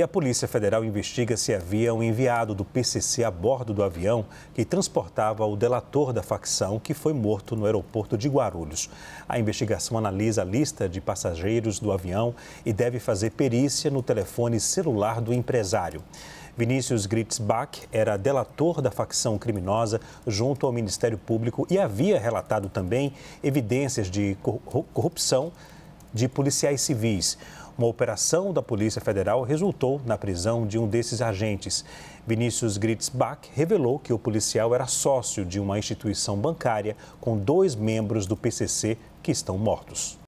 E a Polícia Federal investiga se havia um enviado do PCC a bordo do avião que transportava o delator da facção que foi morto no aeroporto de Guarulhos. A investigação analisa a lista de passageiros do avião e deve fazer perícia no telefone celular do empresário. Vinícius Gritzbach era delator da facção criminosa junto ao Ministério Público e havia relatado também evidências de corrupção de policiais civis. Uma operação da Polícia Federal resultou na prisão de um desses agentes. Vinícius Gritsbach revelou que o policial era sócio de uma instituição bancária com dois membros do PCC que estão mortos.